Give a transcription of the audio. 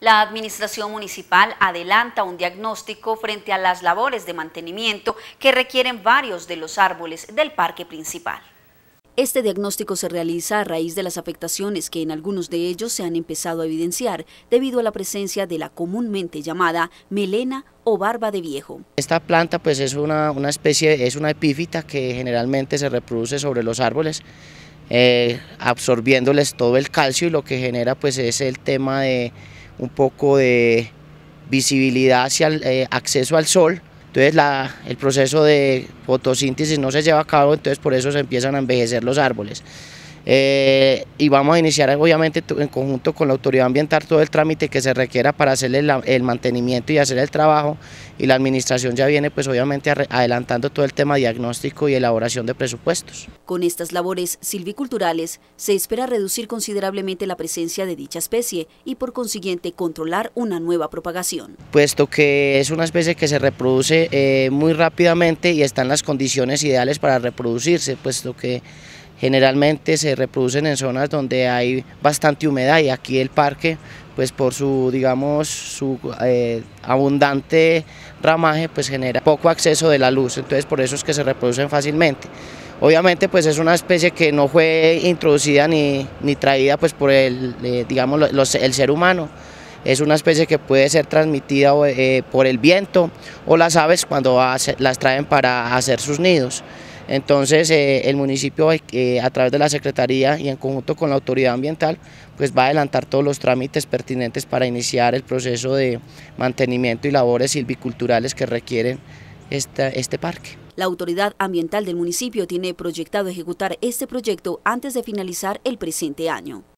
La Administración Municipal adelanta un diagnóstico frente a las labores de mantenimiento que requieren varios de los árboles del parque principal. Este diagnóstico se realiza a raíz de las afectaciones que en algunos de ellos se han empezado a evidenciar debido a la presencia de la comúnmente llamada melena o barba de viejo. Esta planta pues es una, especie, es una epífita que generalmente se reproduce sobre los árboles, eh, absorbiéndoles todo el calcio y lo que genera pues es el tema de un poco de visibilidad hacia el eh, acceso al sol. Entonces la, el proceso de fotosíntesis no se lleva a cabo, entonces por eso se empiezan a envejecer los árboles. Eh, y vamos a iniciar obviamente en conjunto con la autoridad ambiental todo el trámite que se requiera para hacerle el, mantenimiento y hacer el trabajo y la administración ya viene pues obviamente adelantando todo el tema diagnóstico y elaboración de presupuestos. Con estas labores silviculturales se espera reducir considerablemente la presencia de dicha especie y por consiguiente controlar una nueva propagación. Puesto que es una especie que se reproduce eh, muy rápidamente y están las condiciones ideales para reproducirse, puesto que generalmente se reproducen en zonas donde hay bastante humedad y aquí el parque pues por su digamos su eh, abundante ramaje pues genera poco acceso de la luz, entonces por eso es que se reproducen fácilmente. Obviamente pues es una especie que no fue introducida ni, traída pues por el, eh, digamos, el ser humano, es una especie que puede ser transmitida eh, por el viento o las aves cuando las traen para hacer sus nidos. Entonces eh, el municipio eh, a través de la Secretaría y en conjunto con la autoridad ambiental pues va a adelantar todos los trámites pertinentes para iniciar el proceso de mantenimiento y labores silviculturales que requieren este parque. La autoridad ambiental del municipio tiene proyectado ejecutar este proyecto antes de finalizar el presente año.